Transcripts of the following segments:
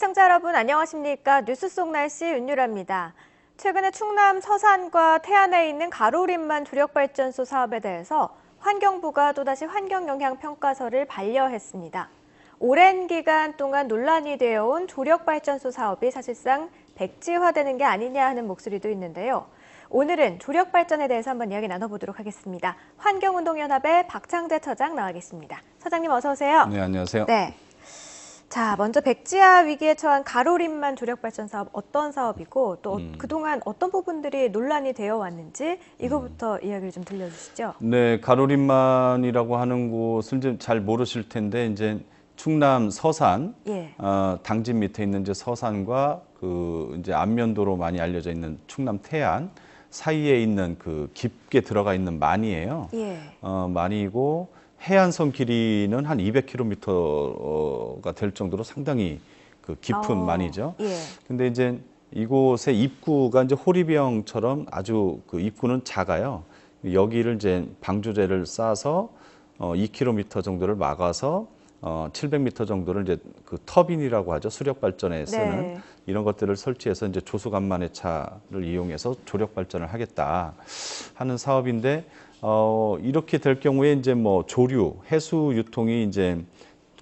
시청자 여러분 안녕하십니까? 뉴스 속 날씨 윤유라입니다. 최근에 충남 서산과 태안에 있는 가로림만 조력발전소 사업에 대해서 환경부가 또다시 환경영향평가서를 반려했습니다. 오랜 기간 동안 논란이 되어온 조력발전소 사업이 사실상 백지화되는 게 아니냐 하는 목소리도 있는데요. 오늘은 조력발전에 대해서 한번 이야기 나눠보도록 하겠습니다. 환경운동연합의 박창대 처장 나와 계십니다. 처장님 어서 오세요. 네, 안녕하세요. 네. 자, 먼저 백지하 위기에 처한 가로림만 조력발전 사업 어떤 사업이고 또 어, 음. 그동안 어떤 부분들이 논란이 되어 왔는지 이거부터 음. 이야기를 좀 들려주시죠. 네, 가로림만이라고 하는 곳을 좀잘 모르실 텐데 이제 충남 서산 예. 어, 당진 밑에 있는 이제 서산과 그 이제 안면도로 많이 알려져 있는 충남 태안 사이에 있는 그 깊게 들어가 있는 만이에요. 예. 어, 만이고 해안선 길이는 한 200km가 될 정도로 상당히 그 깊은 어, 만이죠. 예. 근데 이제 이곳의 입구가 이제 호리병처럼 아주 그 입구는 작아요. 여기를 이제 방조제를 쌓아서 어, 2km 정도를 막아서 어, 700m 정도를 이제 그 터빈이라고 하죠. 수력 발전에 네. 쓰는 네. 이런 것들을 설치해서 이제 조수 간만의 차를 이용해서 조력 발전을 하겠다 하는 사업인데 어, 이렇게 될 경우에 이제 뭐 조류, 해수 유통이 이제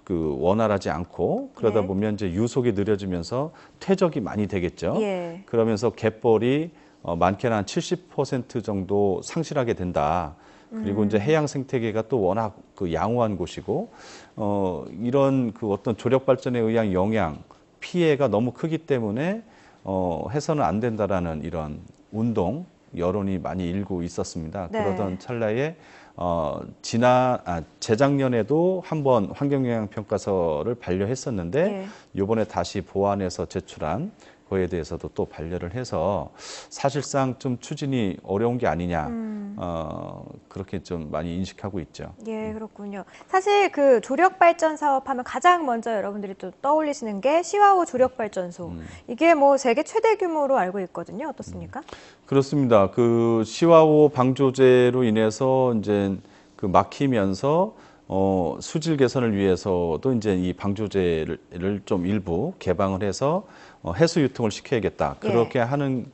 그 원활하지 않고 그러다 네. 보면 이제 유속이 느려지면서 퇴적이 많이 되겠죠. 예. 그러면서 갯벌이 어, 많게는 한 70% 정도 상실하게 된다. 그리고 음. 이제 해양 생태계가 또 워낙 그 양호한 곳이고 어 이런 그 어떤 조력 발전에 의한 영향 피해가 너무 크기 때문에 어 해서는 안 된다라는 이런 운동 여론이 많이 일고 있었습니다. 네. 그러던 찰나에 어, 지난 아, 재작년에도 한번 환경영향평가서를 반려했었는데 예. 이번에 다시 보완해서 제출한 거에 대해서도 또 반려를 해서 사실상 좀 추진이 어려운 게 아니냐 음. 어, 그렇게 좀 많이 인식하고 있죠. 예, 음. 그렇군요. 사실 그 조력 발전 사업하면 가장 먼저 여러분들이 또 떠올리시는 게 시와호 조력 발전소 음. 이게 뭐 세계 최대 규모로 알고 있거든요. 어떻습니까? 음. 그렇습니다. 그 시와호 방조제로 인해서 이제 그 막히면서 어, 수질 개선을 위해서도 이제 이 방조제를 좀 일부 개방을 해서 어, 해수 유통을 시켜야겠다. 예. 그렇게 예. 하는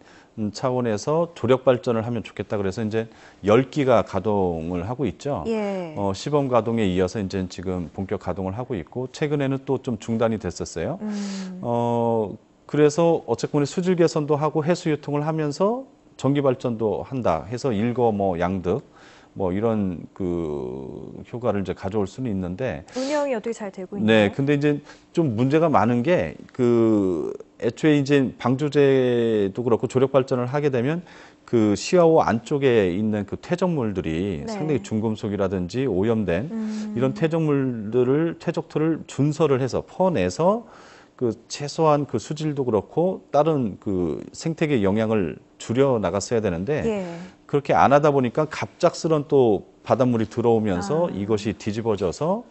차원에서 조력 발전을 하면 좋겠다 그래서 이제 열기가 가동을 하고 있죠. 예. 어, 시범 가동에 이어서 이제 지금 본격 가동을 하고 있고 최근에는 또 좀 중단이 됐었어요. 음. 어, 그래서 어쨌든 수질 개선도 하고 해수 유통을 하면서 전기 발전도 한다 해서 일거 뭐 양득 뭐 이런 그 효과를 이제 가져올 수는 있는데 운영이 어떻게 잘 되고 네, 있나요? 네, 근데 이제 좀 문제가 많은 게 그 애초에 이제 방조제도 그렇고 조력 발전을 하게 되면 그시아호 안쪽에 있는 그 퇴적물들이 네. 상당히 중금속이라든지 오염된 음. 이런 퇴적물들을 퇴적토를 준설을 해서 퍼내서 그 최소한 그 수질도 그렇고 다른 그 생태계 영향을 줄여 나갔어야 되는데 예. 그렇게 안 하다 보니까 갑작스런 또 바닷물이 들어오면서 아. 이것이 뒤집어져서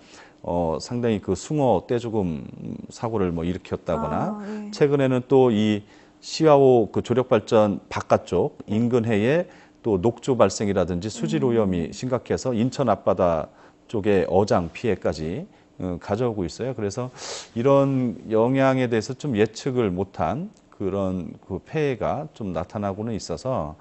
어, 상당히 그 숭어 떼조금 사고를 뭐 일으켰다거나 아, 네. 최근에는 또 이시아호그 조력발전 바깥쪽 네. 인근해에 또 녹조 발생이라든지 수질 음. 오염이 심각해서 인천 앞바다 쪽에 어장 피해까지 어, 가져오고 있어요. 그래서 이런 영향에 대해서 좀 예측을 못한 그런 그 폐해가 좀 나타나고는 있어서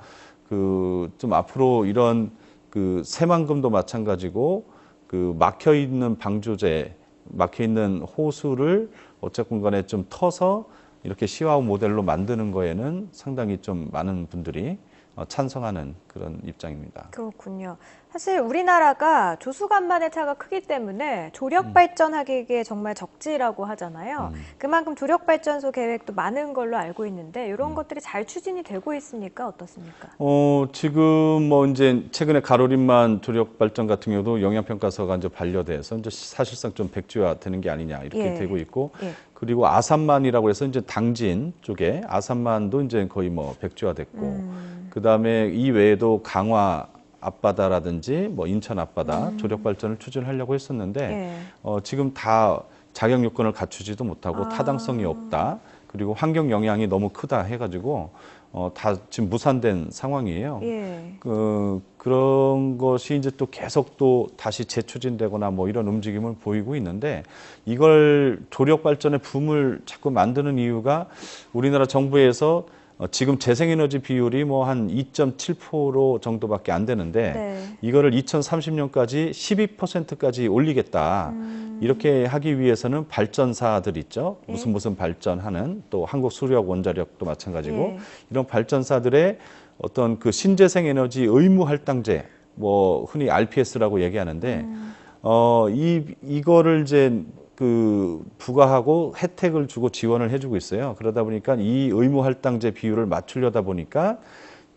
그좀 앞으로 이런 그 새만금도 마찬가지고 그 막혀 있는 방조제, 막혀 있는 호수를 어쨌든 간에 좀 터서 이렇게 시와우 모델로 만드는 거에는 상당히 좀 많은 분들이 어, 찬성하는 그런 입장입니다. 그렇군요. 사실 우리나라가 조수간만의 차가 크기 때문에 조력 음. 발전하기에 정말 적지라고 하잖아요. 음. 그만큼 조력 발전소 계획도 많은 걸로 알고 있는데 이런 음. 것들이 잘 추진이 되고 있습니까? 어떻습니까? 어, 지금 뭐 이제 최근에 가로림만 조력 발전 같은 경우도 영향 평가서가 이제 반려돼서 이제 사실상 좀 백지화 되는 게 아니냐 이렇게 예. 되고 있고 예. 그리고 아산만이라고 해서 이제 당진 쪽에 아산만도 이제 거의 뭐 백지화 됐고 음. 그다음에 이 외에도 강화 앞바다라든지 뭐 인천 앞바다 음. 조력 발전을 추진하려고 했었는데 예. 어, 지금 다 자격 요건을 갖추지도 못하고 아. 타당성이 없다. 그리고 환경 영향이 너무 크다 해가지고 어, 다 지금 무산된 상황이에요. 예. 그, 그런 것이 이제 또 계속 또 다시 재추진되거나 뭐 이런 움직임을 보이고 있는데 이걸 조력 발전의 붐을 자꾸 만드는 이유가 우리나라 정부에서 어, 지금 재생에너지 비율이 뭐 한 2.7% 정도밖에 안 되는데 네. 이거를 2030년까지 12%까지 올리겠다. 음. 이렇게 하기 위해서는 발전사들 있죠. 예? 무슨 무슨 발전하는 또 한국 수력 원자력도 마찬가지고 예. 이런 발전사들의 어떤 그 신재생 에너지 의무 할당제 뭐 흔히 RPS라고 얘기하는데 음. 어, 이, 이거를 이제 그 부과하고 혜택을 주고 지원을 해주고 있어요. 그러다 보니까 이 의무 할당제 비율을 맞추려다 보니까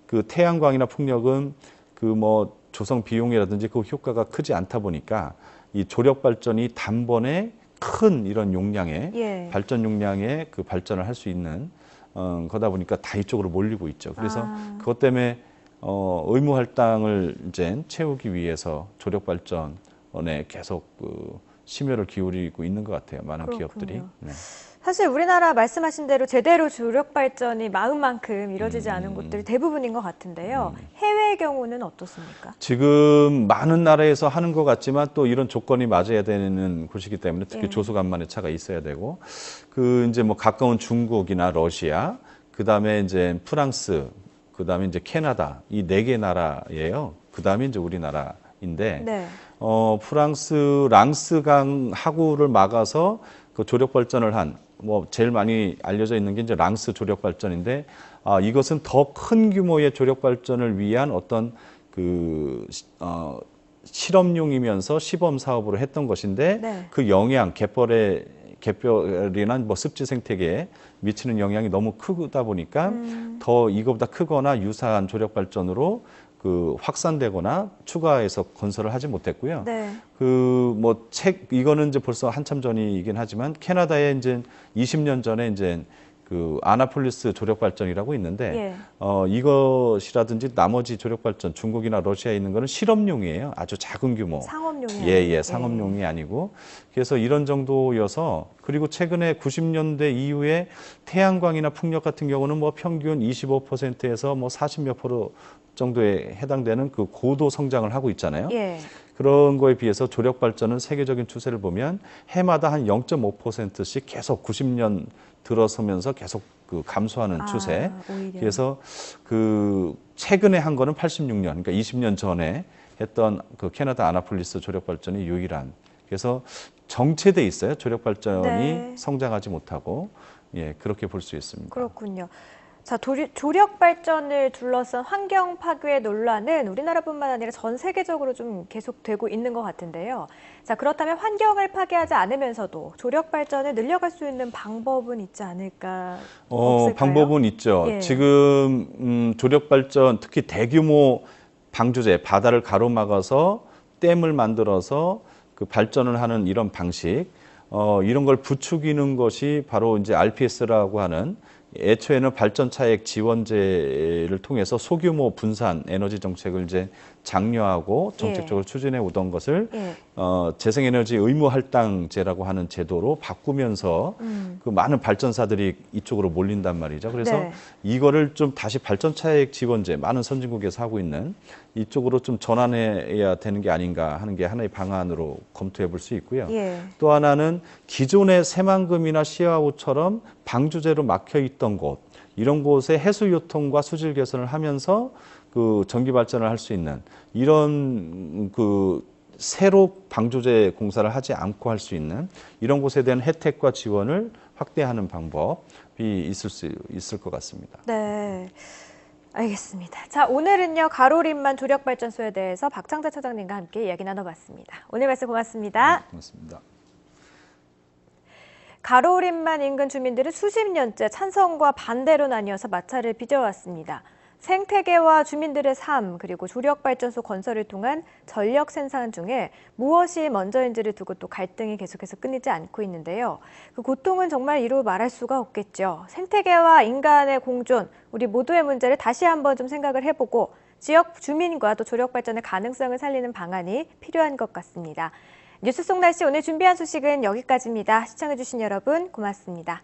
그 태양광이나 풍력은 그 뭐 조성 비용이라든지 그 효과가 크지 않다 보니까 이 조력 발전이 단번에 큰 이런 용량의 예. 발전 용량의 그 발전을 할 수 있는 어, 거다 보니까 다 이쪽으로 몰리고 있죠. 그래서 아. 그것 때문에 어, 의무 할당을 이제 채우기 위해서 조력 발전에 계속 그 심혈을 기울이고 있는 것 같아요. 많은 그렇군요. 기업들이. 네. 사실 우리나라 말씀하신 대로 제대로 주력 발전이 마음만큼 이루어지지 않은 음. 곳들이 대부분인 것 같은데요. 음. 해외의 경우는 어떻습니까? 지금 많은 나라에서 하는 것 같지만 또 이런 조건이 맞아야 되는 곳이기 때문에 특히 예. 조수간만의 차가 있어야 되고 그 이제 뭐 가까운 중국이나 러시아 그 다음에 이제 프랑스 그 다음에 이제 캐나다 이 네 개 나라예요. 그 다음에 이제 우리나라인데. 네. 어, 프랑스 랑스강 하구를 막아서 그 조력 발전을 한 뭐 제일 많이 알려져 있는 게 이제 랑스 조력 발전인데 아, 이것은 더 큰 규모의 조력 발전을 위한 어떤 그 어, 실험용이면서 시범 사업으로 했던 것인데 네. 그 영향 갯벌에 갯벌이나 뭐 습지 생태계에 미치는 영향이 너무 크다 보니까 음. 더 이거보다 크거나 유사한 조력 발전으로 그 확산되거나 추가해서 건설을 하지 못했고요. 네. 그뭐 책 이거는 이제 벌써 한참 전이긴 하지만 캐나다에 이제 20년 전에 이제 그 아나폴리스 조력 발전이라고 있는데 예. 어 이것이라든지 나머지 조력 발전 중국이나 러시아에 있는 거는 실험용이에요. 아주 작은 규모. 상업용이 예, 예, 예, 상업용이 예. 아니고. 그래서 이런 정도여서 그리고 최근에 90년대 이후에 태양광이나 풍력 같은 경우는 뭐 평균 25%에서 뭐 40몇 프로 정도에 해당되는 그 고도 성장을 하고 있잖아요. 예. 그런 거에 비해서 조력 발전은 세계적인 추세를 보면 해마다 한 0.5%씩 계속 90년 들어서면서 계속 그 감소하는 아, 추세. 오히려. 그래서 그 최근에 한 거는 86년, 그러니까 20년 전에 했던 그 캐나다 아나폴리스 조력 발전이 유일한. 그래서 정체돼 있어요. 조력 발전이 네. 성장하지 못하고 예 그렇게 볼 수 있습니다. 그렇군요. 자, 조력 발전을 둘러싼 환경 파괴 논란은 우리나라뿐만 아니라 전 세계적으로 좀 계속되고 있는 것 같은데요. 자, 그렇다면 환경을 파괴하지 않으면서도 조력 발전을 늘려갈 수 있는 방법은 있지 않을까? 어, 없을까요? 방법은 있죠. 예. 지금 음, 조력 발전 특히 대규모 방조제 바다를 가로막아서 댐을 만들어서 그 발전을 하는 이런 방식 어, 이런 걸 부추기는 것이 바로 이제 RPS라고 하는 애초에는 발전 차액 지원제를 통해서 소규모 분산 에너지 정책을 이제 장려하고 예. 정책적으로 예. 추진해 오던 것을 예. 어, 재생에너지 의무 할당제라고 하는 제도로 바꾸면서 음. 그 많은 발전사들이 이쪽으로 몰린단 말이죠. 그래서 네. 이거를 좀 다시 발전 차액 지원제 많은 선진국에서 하고 있는 이쪽으로 좀 전환해야 되는 게 아닌가 하는 게 하나의 방안으로 검토해 볼 수 있고요. 예. 또 하나는 기존의 새만금이나 시아우처럼 방주제로 막혀 있던 곳 이런 곳에 해수 유통과 수질 개선을 하면서 그 전기 발전을 할 수 있는 이런 그 새로 방조제 공사를 하지 않고 할 수 있는 이런 곳에 대한 혜택과 지원을 확대하는 방법이 있을 수 있을 것 같습니다. 네. 알겠습니다. 자, 오늘은요, 가로림만 조력발전소에 대해서 박창자 차장님과 함께 이야기 나눠봤습니다. 오늘 말씀 고맙습니다. 네, 고맙습니다. 가로림만 인근 주민들은 수십 년째 찬성과 반대로 나뉘어서 마찰을 빚어왔습니다. 생태계와 주민들의 삶 그리고 조력 발전소 건설을 통한 전력 생산 중에 무엇이 먼저인지를 두고 또 갈등이 계속해서 끊이지 않고 있는데요. 그 고통은 정말 이루 말할 수가 없겠죠. 생태계와 인간의 공존 우리 모두의 문제를 다시 한번 좀 생각을 해보고 지역 주민과 또 조력 발전의 가능성을 살리는 방안이 필요한 것 같습니다. 뉴스 속 날씨 오늘 준비한 소식은 여기까지입니다. 시청해주신 여러분 고맙습니다.